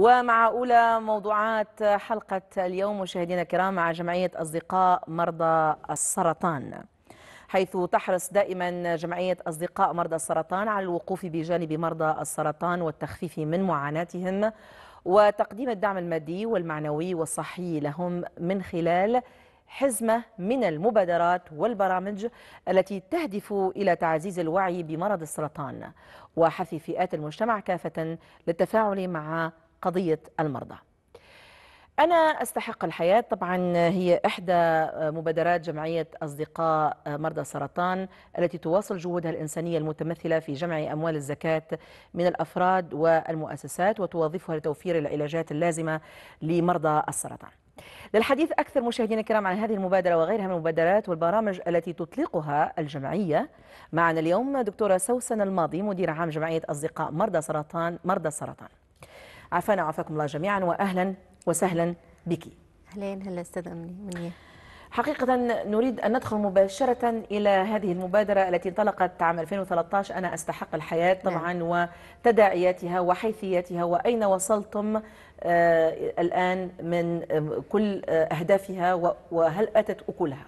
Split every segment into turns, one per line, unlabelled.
ومع أولى موضوعات حلقة اليوم مشاهدينا الكرام مع جمعية أصدقاء مرضى السرطان حيث تحرص دائما جمعية أصدقاء مرضى السرطان على الوقوف بجانب مرضى السرطان والتخفيف من معاناتهم وتقديم الدعم المادي والمعنوي والصحي لهم من خلال حزمة من المبادرات والبرامج التي تهدف إلى تعزيز الوعي بمرض السرطان وحث فئات المجتمع كافة للتفاعل مع قضية المرضى أنا أستحق الحياة طبعا هي إحدى مبادرات جمعية أصدقاء مرضى السرطان التي تواصل جهودها الإنسانية المتمثلة في جمع أموال الزكاة من الأفراد والمؤسسات وتوظفها لتوفير العلاجات اللازمة لمرضى السرطان للحديث أكثر مشاهدينا الكرام عن هذه المبادرة وغيرها من المبادرات والبرامج التي تطلقها الجمعية معنا اليوم دكتورة سوسن الماضي مدير عام جمعية أصدقاء مرضى سرطان مرضى السرطان عافانا وعافاكم الله جميعا واهلا وسهلا بك اهلين هلا استاذ امني منية حقيقة نريد أن ندخل مباشرة إلى هذه المبادرة التي انطلقت عام 2013 أنا أستحق الحياة نعم. طبعا نعم. وتداعياتها وحيثياتها وأين وصلتم آه الآن من آه، كل آه، أهدافها وهل أتت أكلها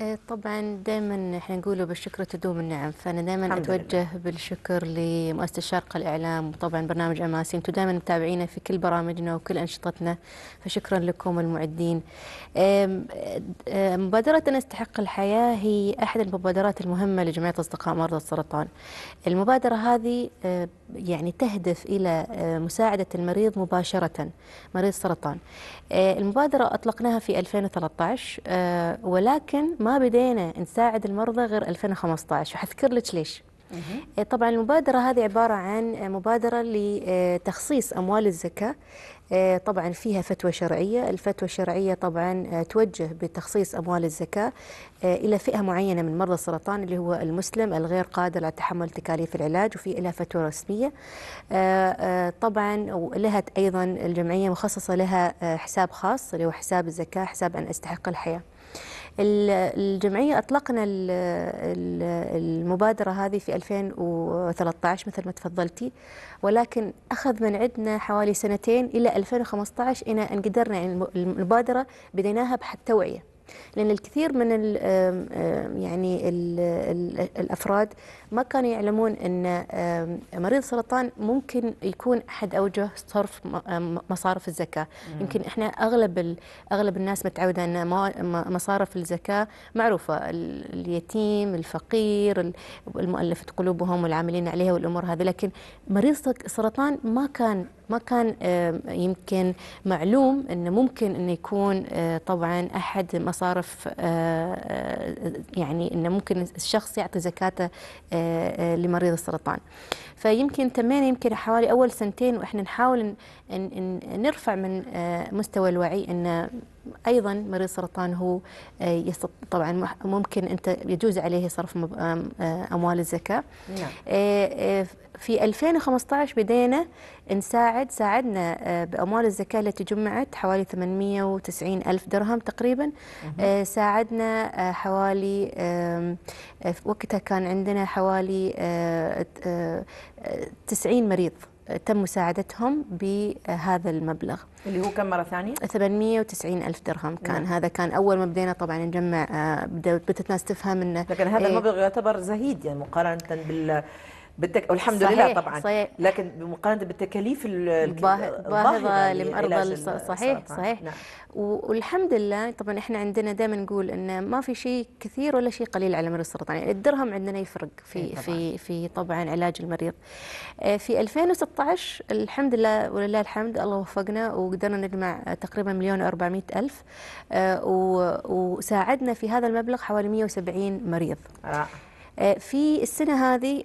إيه، طبعا دائما احنا نقوله بالشكر تدوم النعم فانا دائما اتوجه لله. بالشكر لمؤسسه شرق الاعلام وطبعا برنامج اماسي انتم دائما متابعينا في كل برامجنا وكل انشطتنا فشكرا لكم المعدين مبادره نستحق استحق الحياه هي احد المبادرات المهمه لجمعيه اصدقاء مرضى السرطان المبادره هذه يعني تهدف إلى آه، مساعدة المريض مباشرة مريض سرطان آه، المبادرة أطلقناها في 2013 آه، ولكن ما بدينا نساعد المرضى غير 2015 وحذكر لك ليش آه، طبعا المبادرة هذه عبارة عن آه، مبادرة لتخصيص أموال الزكاة آه، طبعا فيها فتوى شرعية الفتوى الشرعية طبعا توجه بتخصيص أموال الزكاة إلى فئة معينة من مرضى السرطان اللي هو المسلم الغير قادر على تحمل تكاليف العلاج وفي لها فتوى رسمية طبعا لها أيضا الجمعية مخصصة لها حساب خاص اللي هو حساب الزكاة حساب أن أستحق الحياة الجمعية أطلقنا المبادرة هذه في 2013 مثل ما تفضلتي ولكن أخذ من عندنا حوالي سنتين إلى 2015 إلى أن قدرنا المبادرة بديناها بحد توعية لأن الكثير من الـ يعني الـ الأفراد ما كانوا يعلمون أن مريض السرطان ممكن يكون أحد أوجه صرف مصارف الزكاة مم. يمكن إحنا أغلب أغلب الناس متعودة أن مصارف الزكاة معروفة اليتيم الفقير المؤلفة قلوبهم والعاملين عليها والأمور هذه لكن مريض السرطان ما كان ما كان يمكن معلوم أنه ممكن أنه يكون آه، طبعا أحد مصارف آه، آه، يعني أنه ممكن الشخص يعطي زكاته لمريض السرطان فيمكن تمينا يمكن حوالي أول سنتين وإحنا نحاول نرفع من مستوى الوعي أنه ايضا مريض سرطان هو آه، طبعا ممكن انت يجوز عليه صرف آه، اموال الزكاه نعم. آه، في 2015 بدينا نساعد ساعدنا باموال الزكاه التي جمعت حوالي 890 الف درهم تقريبا ساعدنا حوالي وقتها كان عندنا حوالي 90 مريض تم مساعدتهم بهذا المبلغ
اللي هو كم مرة ثانية؟
890 ألف درهم كان نعم. هذا كان أول ما بدينا طبعا نجمع آه، بدأت الناس تفهم أنه لكن هذا إيه. المبلغ
يعتبر زهيد يعني مقارنة بال بالتك... والحمد صحيح لله طبعا صحيح لكن بمقارنه بالتكاليف
الباهظه لمرضى صحيح صحيح نعم. نعم. والحمد لله طبعا احنا عندنا دائما نقول انه ما في شيء كثير ولا شيء قليل على مريض السرطان يعني الدرهم عندنا يفرق في إيه، طبعاً. في في طبعا علاج المريض آه، في 2016 الحمد لله ولله الحمد الله وفقنا وقدرنا نجمع تقريبا مليون و400 الف آه، وساعدنا في هذا المبلغ حوالي 170 مريض آه. آه، في السنة هذه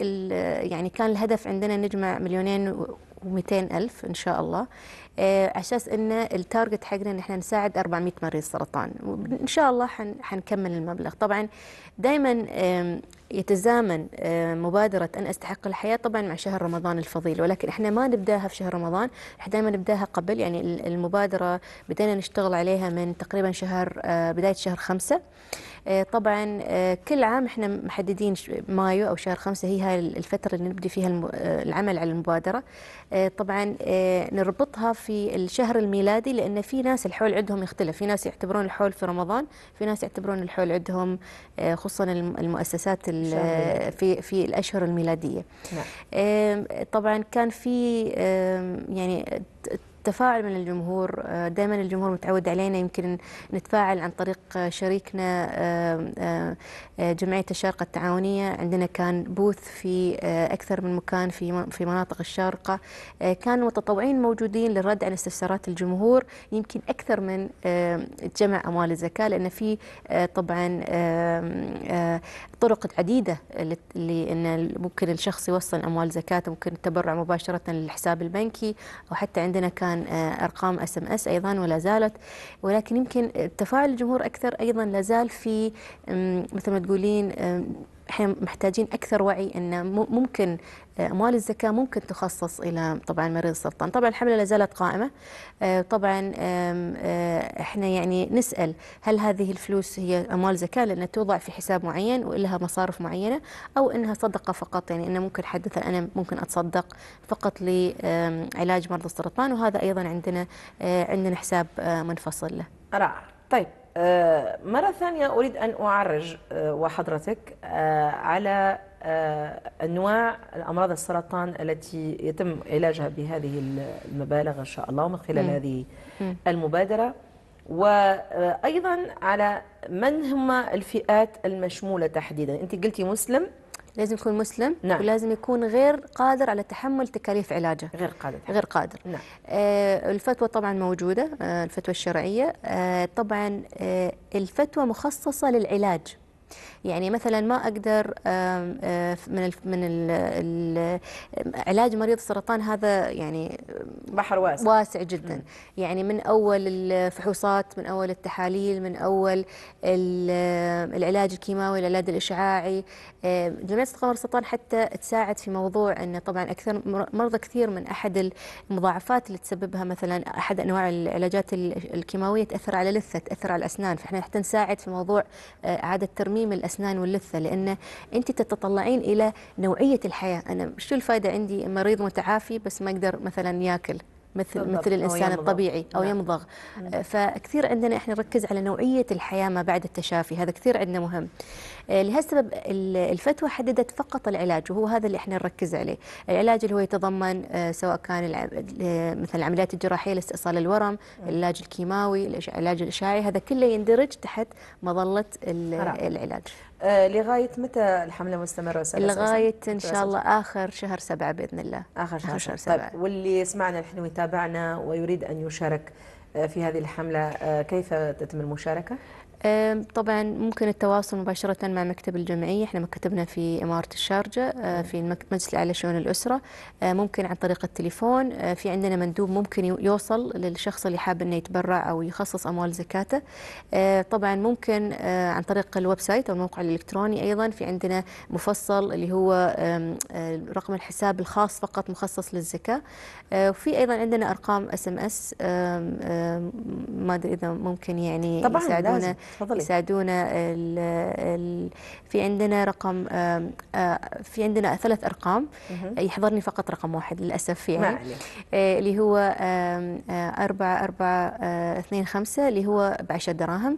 يعني كان الهدف عندنا نجمع مليونين و200 ألف إن شاء الله آه، أساس أن التارجت حقنا أن احنا نساعد 400 مريض سرطان وإن شاء الله حنكمل المبلغ طبعا دائما يتزامن آه، مبادرة أن أستحق الحياة طبعا مع شهر رمضان الفضيل ولكن احنا ما نبداها في شهر رمضان احنا دائما نبداها قبل يعني المبادرة بدينا نشتغل عليها من تقريبا شهر آه، بداية شهر خمسة آه، طبعا كل عام احنا محددين مايو أو شهر خمسة هي هاي الفترة اللي نبدي فيها العمل على المبادرة طبعا نربطها في الشهر الميلادي لأن في ناس الحول عندهم يختلف في ناس يعتبرون الحول في رمضان في ناس يعتبرون الحول عندهم خصوصا المؤسسات في في الاشهر الميلاديه نعم. طبعا كان في يعني تفاعل من الجمهور آه، دائما الجمهور متعود علينا يمكن نتفاعل عن طريق آه، شريكنا آه، جمعية الشارقة التعاونية عندنا كان بوث في أكثر من مكان في في مناطق الشارقة كانوا متطوعين موجودين للرد على استفسارات الجمهور يمكن أكثر من جمع أموال الزكاة لأن في طبعا طرق عديدة لأن ممكن الشخص يوصل أموال زكاة ممكن التبرع مباشرة للحساب البنكي وحتى عندنا كان كان آه، ارقام اس ام اس ايضا ولا زالت ولكن يمكن تفاعل الجمهور اكثر ايضا لا زال في مثل ما تقولين احنا محتاجين اكثر وعي ان ممكن آه، اموال الزكاه ممكن تخصص الى طبعا مريض السرطان طبعا الحمله لا زالت قائمه آه، طبعا آه، احنا يعني نسال هل هذه الفلوس هي اموال زكاه لان توضع في حساب معين ولها مصارف معينه او انها صدقه فقط يعني انه ممكن حدث انا ممكن اتصدق فقط لعلاج مرضى السرطان وهذا ايضا عندنا عندنا حساب منفصل له
رائع طيب آه، مرة ثانية أريد أن أعرج آه، وحضرتك آه، على أنواع الأمراض السرطان التي يتم علاجها بهذه المبالغ إن شاء الله من خلال م. هذه المبادرة وأيضا على من هم الفئات المشمولة تحديدا أنت قلتي مسلم لازم يكون
مسلم نعم. ولازم يكون غير قادر على تحمل تكاليف علاجه غير قادر غير قادر نعم. آه الفتوى طبعا موجودة آه الفتوى الشرعية آه طبعا آه الفتوى مخصصة للعلاج يعني مثلا ما اقدر آه، من الـ من الـ علاج مريض السرطان هذا يعني بحر واسع واسع جدا م. يعني من اول الفحوصات من اول التحاليل من اول العلاج الكيماوي العلاج الاشعاعي آه، جمعيه استقرار السرطان حتى تساعد في موضوع انه طبعا اكثر مرضى كثير من احد المضاعفات اللي تسببها مثلا احد انواع العلاجات الكيماويه تاثر على لثه تاثر على الاسنان فاحنا حتى نساعد في موضوع آه، اعاده ترميم الاسنان الاسنان واللثه لان انت تتطلعين الى نوعيه الحياه انا شو الفائده عندي مريض متعافي بس ما اقدر مثلا ياكل مثل مثل الانسان أو الطبيعي او نعم. يمضغ نعم. فكثير عندنا احنا نركز على نوعيه الحياه ما بعد التشافي هذا كثير عندنا مهم آه، لهذا السبب الفتوى حددت فقط العلاج وهو هذا اللي احنا نركز عليه العلاج اللي هو يتضمن آه، سواء كان مثلا العمليات الجراحيه لاستئصال الورم نعم. العلاج الكيماوي العلاج الاشعاعي هذا كله يندرج تحت مظله العلاج
آه، لغايه متى الحمله مستمره لغايه ان شاء الله
اخر شهر سبعه باذن الله اخر شهر, آخر شهر سبعه
طيب واللي سمعنا الحين ويتابعنا ويريد ان يشارك في هذه الحمله كيف تتم المشاركه؟
طبعا ممكن التواصل مباشرة مع مكتب الجمعية احنا مكتبنا في إمارة الشارجة أه، في مجلس الأعلى شؤون الأسرة أه، ممكن عن طريق التليفون أه، في عندنا مندوب ممكن يوصل للشخص اللي حاب أنه يتبرع أو يخصص أموال زكاته طبعا ممكن عن طريق الويب سايت أو الموقع الإلكتروني أيضا في عندنا مفصل اللي هو رقم الحساب الخاص فقط مخصص للزكاة وفي أيضا عندنا أرقام اس ام اس ما أدري إذا ممكن يعني طبعا يساعدونا لازم. يساعدونا الـ الـ في عندنا رقم في عندنا ثلاث ارقام يحضرني فقط رقم واحد للاسف يعني اللي هو 4 4 2 5 اللي هو ب 10 دراهم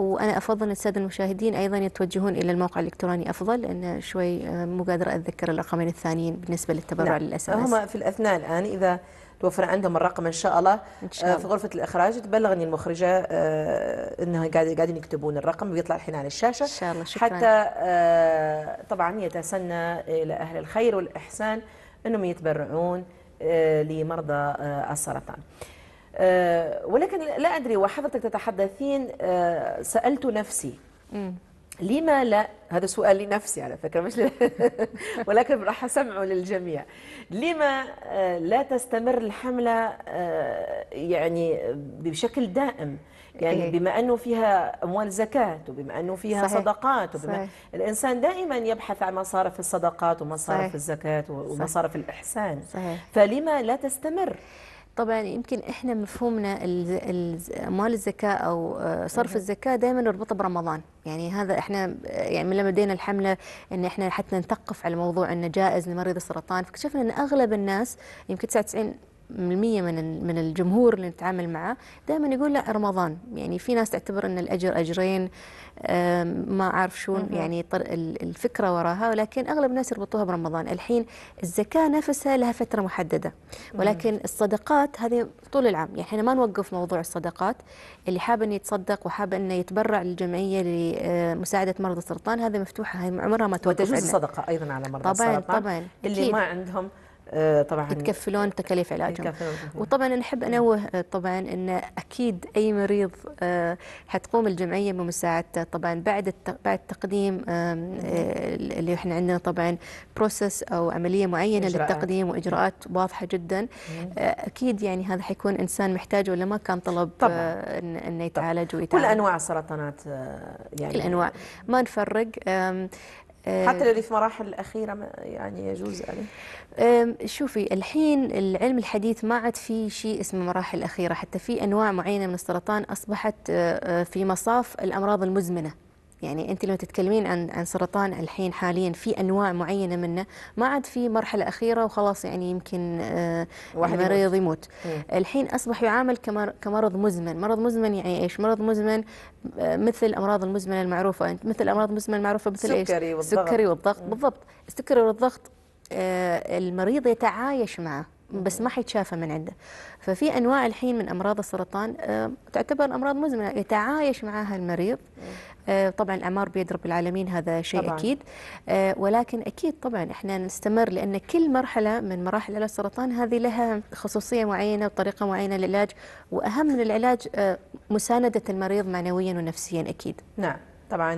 وانا افضل ان الساده المشاهدين ايضا يتوجهون الى الموقع الالكتروني افضل لان شوي مو قادره اتذكر الرقمين الثانيين بالنسبه للتبرع نعم. للاسف هم في
الاثناء الان اذا توفر عندهم الرقم ان شاء الله, إن شاء آه، الله. في غرفه الاخراج تبلغني المخرجه آه، انها قاعدين قاعدين يكتبون الرقم بيطلع الحين على الشاشه ان شاء الله شكرا. حتى آه، طبعا يتسنى الى اهل الخير والاحسان انهم يتبرعون لمرضى السرطان ولكن لا ادري وحضرتك تتحدثين سالت نفسي لما لا هذا سؤال لنفسي على فكرة مش ل... ولكن راح أسمعه للجميع لما آه، لا تستمر الحملة آه، يعني بشكل دائم يعني إيه. بما أنه فيها أموال زكاة وبما أنه فيها صحيح. صدقات وبما صحيح. الإنسان دائما يبحث عن مصارف الصدقات ومصارف صحيح. الزكاة ومصارف صحيح. الإحسان
صحيح. فلما لا تستمر طبعا يمكن احنا مفهومنا اموال الزكاه او آه، صرف الزكاه دائما نربطه برمضان يعني هذا احنا يعني من لما بدينا الحمله ان احنا حتى نثقف على موضوع انه جائز لمريض السرطان فاكتشفنا ان اغلب الناس يمكن 99 من من الجمهور اللي نتعامل معه دائما يقول لا رمضان يعني في ناس تعتبر ان الاجر اجرين ما اعرف شو يعني الفكره وراها ولكن اغلب الناس يربطوها برمضان الحين الزكاه نفسها لها فتره محدده ولكن الصدقات هذه طول العام يعني احنا ما نوقف موضوع الصدقات اللي حاب انه يتصدق وحاب انه يتبرع للجمعيه لمساعده آه، مرضى السرطان هذه مفتوحه هي عمرها ما توقف الصدقه
ايضا على مرضى طبعًا السرطان طبعًا اللي ما عندهم آه، طبعا يتكفلون
آه، تكاليف علاجهم يتكفلون. وطبعا نحب انوه آه، طبعا ان اكيد اي مريض حتقوم الجمعيه بمساعدته طبعا بعد بعد تقديم اللي احنا عندنا طبعا بروسس او عمليه معينه إجراءات. للتقديم واجراءات واضحه جدا اكيد يعني هذا حيكون انسان محتاج ولا ما كان طلب طبعا. انه يتعالج ويتعالج كل انواع السرطانات يعني كل انواع ما نفرق آه، حتى اللي في مراحل الاخيره
يعني يجوز
يعني آه، شوفي الحين العلم الحديث ما عاد في شيء اسمه مراحل أخيرة حتى في أنواع معينة من السرطان أصبحت آه، في مصاف الأمراض المزمنة يعني انت لما تتكلمين عن عن سرطان الحين حاليا في انواع معينه منه ما عاد في مرحله اخيره وخلاص يعني يمكن آه، واحد المريض يموت, يموت. الحين اصبح يعامل كمرض مزمن مرض مزمن يعني ايش مرض مزمن آه، مثل الامراض المزمنه المعروفه مثل الامراض المزمنه المعروفه مثل ايش السكري والضغط, السكري والضغط. بالضبط السكري والضغط آه، المريض يتعايش معه بس ما حيتشافى من عنده ففي انواع الحين من امراض السرطان آه، تعتبر امراض مزمنه يتعايش معها المريض آه، طبعا الاعمار بيد رب العالمين هذا شيء طبعاً. اكيد آه، ولكن اكيد طبعا احنا نستمر لان كل مرحله من مراحل علاج السرطان هذه لها خصوصيه معينه وطريقه معينه للعلاج واهم من العلاج مسانده المريض معنويا ونفسيا اكيد نعم طبعا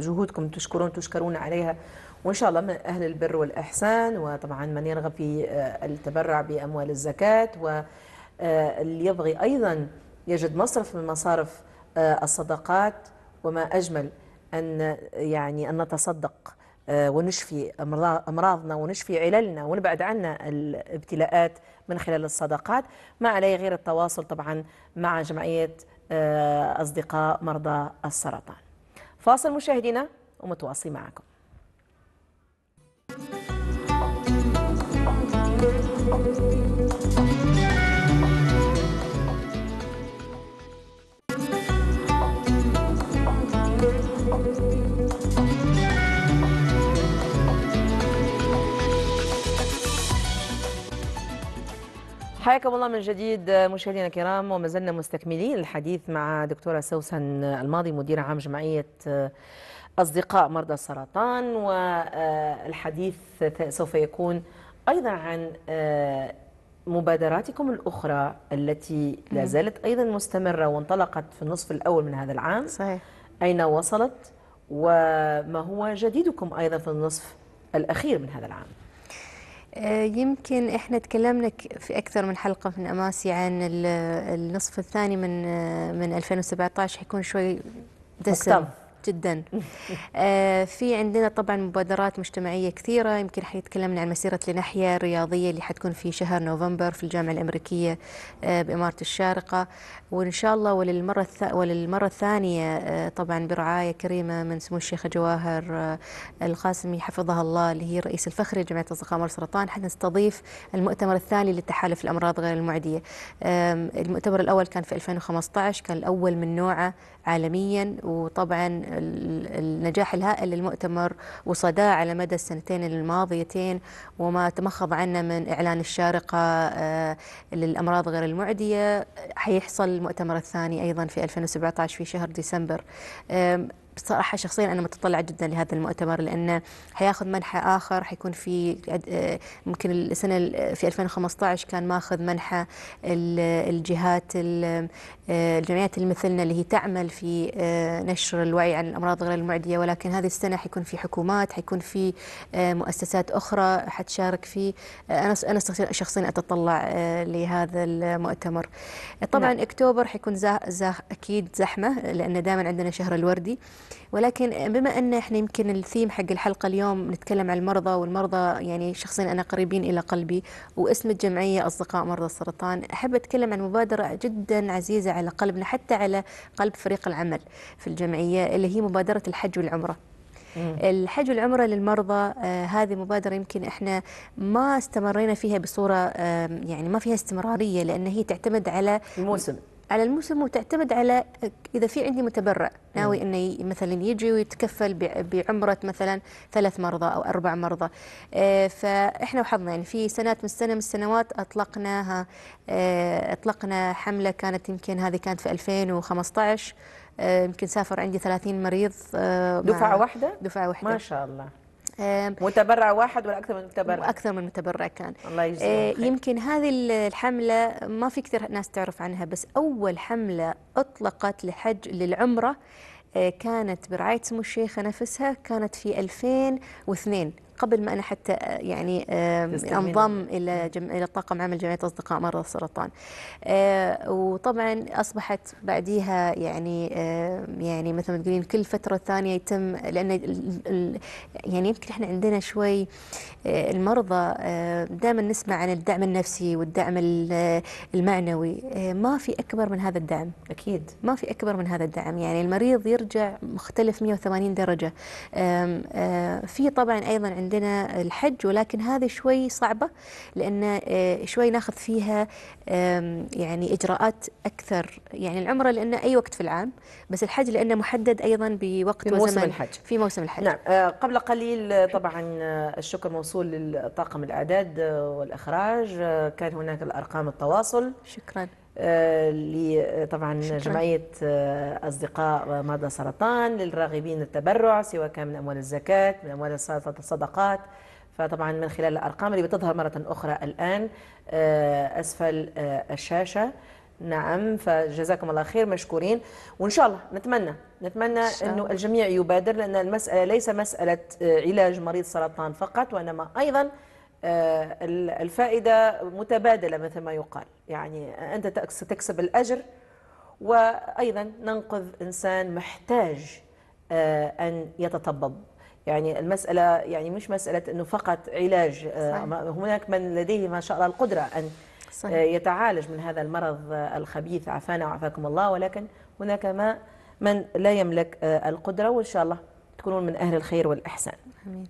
جهودكم تشكرون تشكرون عليها وإن
شاء الله من أهل البر والإحسان وطبعا من يرغب في آه، التبرع بأموال الزكاة واللي آه، يبغي أيضا يجد مصرف من مصارف آه، الصدقات وما أجمل أن يعني أن نتصدق ونشفي أمراضنا ونشفي عللنا ونبعد عنا الابتلاءات من خلال الصدقات ما علي غير التواصل طبعا مع جمعية أصدقاء مرضى السرطان فاصل مشاهدينا ومتواصل معكم حياكم الله من جديد مشاهدينا الكرام وما زلنا مستكملين الحديث مع دكتوره سوسن الماضي مديره عام جمعيه آه، اصدقاء مرضى السرطان والحديث سوف يكون ايضا عن آه، مبادراتكم الاخرى التي لا زالت ايضا مستمره وانطلقت في النصف الاول من هذا العام صحيح اين وصلت وما هو جديدكم ايضا في النصف الاخير من هذا العام
آه، يمكن احنا تكلمنا في اكثر من حلقه من اماسي عن النصف الثاني من آه، من 2017 حيكون شوي دسم مكتب. جدا آه، في عندنا طبعا مبادرات مجتمعية كثيرة يمكن حيتكلمنا عن مسيرة لنحية الرياضية اللي حتكون في شهر نوفمبر في الجامعة الأمريكية آه، بإمارة الشارقة وإن شاء الله وللمرة وللمرة الثانية آه، طبعا برعاية كريمة من سمو الشيخة جواهر القاسمي حفظها الله اللي هي الرئيس الفخري لجمعية أصدقاء والسرطان حنستضيف المؤتمر الثاني للتحالف الأمراض غير المعدية المؤتمر الأول كان في 2015 كان الأول من نوعه عالميا وطبعا النجاح الهائل للمؤتمر وصداه على مدى السنتين الماضيتين وما تمخض عنا من إعلان الشارقة آه، للأمراض غير المعدية حيحصل المؤتمر الثاني أيضا في 2017 في شهر ديسمبر بصراحة شخصيا أنا متطلعة جدا لهذا المؤتمر لأنه حياخذ منحى آخر حيكون في آه، ممكن السنة في 2015 كان ماخذ منحى الجهات آه، الجمعيات المثلنا اللي هي تعمل في آه، نشر الوعي عن الأمراض غير المعدية ولكن هذه السنة حيكون في حكومات حيكون في مؤسسات أخرى حتشارك فيه أنا أنا شخصيا أتطلع لهذا المؤتمر طبعا نعم. أكتوبر حيكون زاه زاه أكيد زحمة لأن دائما عندنا شهر الوردي ولكن بما ان احنا يمكن الثيم حق الحلقه اليوم نتكلم عن المرضى والمرضى يعني شخصيا انا قريبين الى قلبي واسم الجمعيه اصدقاء مرضى السرطان احب اتكلم عن مبادره جدا عزيزه على قلبنا حتى على قلب فريق العمل في الجمعيه اللي هي مبادره الحج والعمره الحج والعمرة للمرضى آه هذه مبادرة يمكن احنا ما استمرينا فيها بصورة آه يعني ما فيها استمرارية لأن هي تعتمد على الموسم على المسلم وتعتمد على اذا في عندي متبرع ناوي انه مثلا يجي ويتكفل بعمره مثلا ثلاث مرضى او اربع مرضى آه، فاحنا وحظنا يعني في سنوات من سنه من السنوات اطلقناها آه، اطلقنا حمله كانت يمكن هذه كانت في 2015 آه، يمكن سافر عندي 30 مريض دفعه واحده دفعه واحده ما شاء الله
متبرع واحد ولا اكثر من متبرع اكثر
من متبرع كان
الله يجزيه آه،
يمكن هذه الحمله ما في كثير ناس تعرف عنها بس اول حمله اطلقت لحج للعمره آه، كانت برعاية سمو الشيخة نفسها كانت في 2002 قبل ما انا حتى يعني انضم الى نعم. جم... الى طاقم عمل جمعيه اصدقاء مرضى السرطان آه، وطبعا اصبحت بعديها يعني يعني مثل ما تقولين كل فتره ثانيه يتم لان يعني يمكن احنا عندنا شوي آه، المرضى دائما نسمع عن الدعم النفسي والدعم المعنوي آه، ما في اكبر من هذا الدعم اكيد ما في اكبر من هذا الدعم يعني المريض يرجع مختلف 180 درجه في طبعا ايضا عندنا عندنا الحج ولكن هذه شوي صعبة لأن آه، شوي ناخذ فيها يعني إجراءات أكثر يعني العمرة لأن أي وقت في العام بس الحج لأنه محدد أيضا بوقت في موسم الحج في موسم الحج نعم آه، قبل قليل آه، طبعا
الشكر موصول للطاقم الإعداد والإخراج كان هناك الأرقام التواصل شكرا لطبعا جمعية آه، أصدقاء مرضى سرطان للراغبين التبرع سواء كان من أموال الزكاة من أموال الصدقات فطبعا من خلال الأرقام اللي بتظهر مرة أخرى الآن آه، أسفل آه، الشاشة نعم فجزاكم الله خير مشكورين وان شاء الله نتمنى نتمنى انه الجميع يبادر لان المساله ليس مساله علاج مريض سرطان فقط وانما ايضا آه، الفائدة متبادلة مثل ما يقال يعني أنت ستكسب الأجر وأيضا ننقذ إنسان محتاج آه، أن يتطبب يعني المسألة يعني مش مسألة أنه فقط علاج آه، هناك من لديه ما شاء الله القدرة أن صحيح. يتعالج من هذا المرض الخبيث عافانا وعافاكم الله ولكن هناك ما من لا يملك القدرة وإن شاء الله تكونون من أهل الخير والإحسان آمين.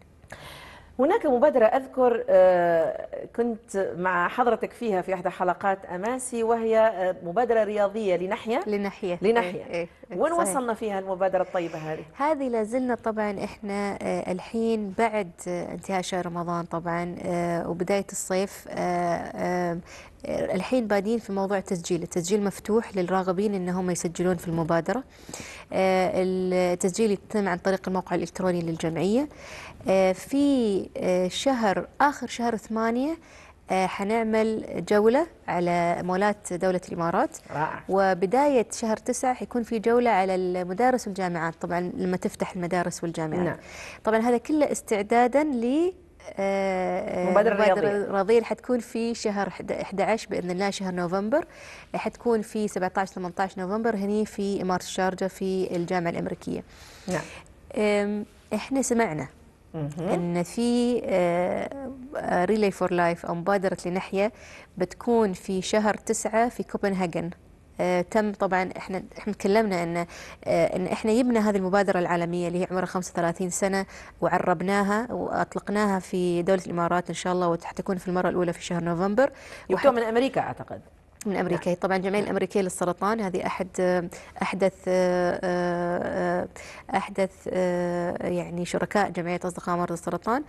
هناك مبادرة أذكر آه، كنت مع حضرتك فيها في إحدى حلقات أماسي وهي آه، مبادرة رياضية لنحية لنحية لنحية إيه إيه وين وصلنا فيها المبادرة الطيبة هذه؟
هذه لازلنا طبعا إحنا آه، الحين بعد انتهاء شهر رمضان طبعا وبداية الصيف الحين بادين في موضوع التسجيل التسجيل مفتوح للراغبين أنهم يسجلون في المبادرة التسجيل يتم عن طريق الموقع الإلكتروني للجمعية آه، في آه، شهر آخر شهر ثمانية آه، حنعمل جولة على مولات دولة الإمارات رائع. وبداية شهر تسعة حيكون في جولة على المدارس والجامعات طبعا لما تفتح المدارس والجامعات نعم. طبعا هذا كله استعدادا ل مبادرة الرياضية رياضية حتكون في شهر 11 بإذن الله شهر نوفمبر حتكون في 17 18 نوفمبر هني في إمارة الشارجة في الجامعة الأمريكية نعم احنا سمعنا ان في ريلي فور لايف او مبادره لنحيا بتكون في شهر تسعة في كوبنهاجن آه تم طبعا احنا احنا تكلمنا ان آه ان احنا يبنا هذه المبادره العالميه اللي هي عمرها 35 سنه وعربناها واطلقناها في دوله الامارات ان شاء الله وتكون في المره الاولى في شهر نوفمبر يبدو من امريكا اعتقد من امريكا طبعا الجمعيه نعم. الامريكيه للسرطان هذه احد احدث آه، آه، احدث آه، يعني شركاء جمعيه اصدقاء مرضى السرطان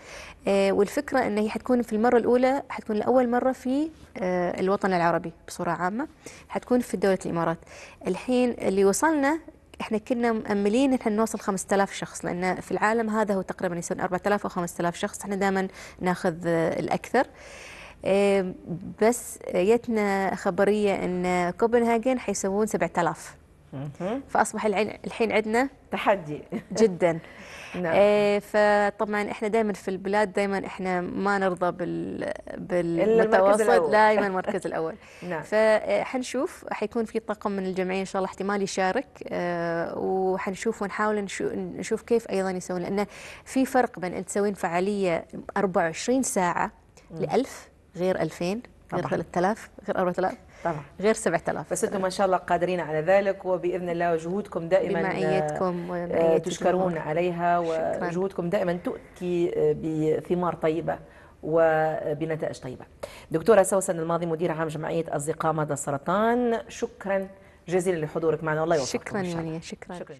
والفكره ان هي حتكون في المره الاولى حتكون لاول مره في الوطن العربي بصوره عامه حتكون في دوله الامارات الحين اللي وصلنا احنا كنا مأملين ان نوصل 5000 شخص لان في العالم هذا هو تقريبا يسون 4000 او 5000 شخص احنا دائما ناخذ الاكثر آه، بس جتنا خبريه ان كوبنهاجن حيسوون 7000 فاصبح الحين عندنا تحدي جدا آه، نعم. فطبعا احنا دائما في البلاد دائما احنا ما نرضى بال بالمتوسط دائما المركز الاول نعم. فحنشوف حيكون في طاقم من الجمعيه ان شاء الله احتمال يشارك آه، وحنشوف ونحاول نشوف كيف ايضا يسوون لانه في فرق بين أن تسوين فعاليه 24 ساعه ل 1000 غير 2000 غير 3000 غير 4000 طبعا غير 7000
بس انتم ما شاء الله قادرين على ذلك وباذن الله جهودكم دائما آه، بمعيتكم آه، تشكرون عليها وجهودكم دائما تؤتي آه، بثمار طيبه وبنتائج طيبه. دكتوره سوسن الماضي مدير عام جمعيه اصدقاء مدى السرطان شكرا جزيلا لحضورك معنا والله يوفقك شكرا شكرا, شكرا, شكرا.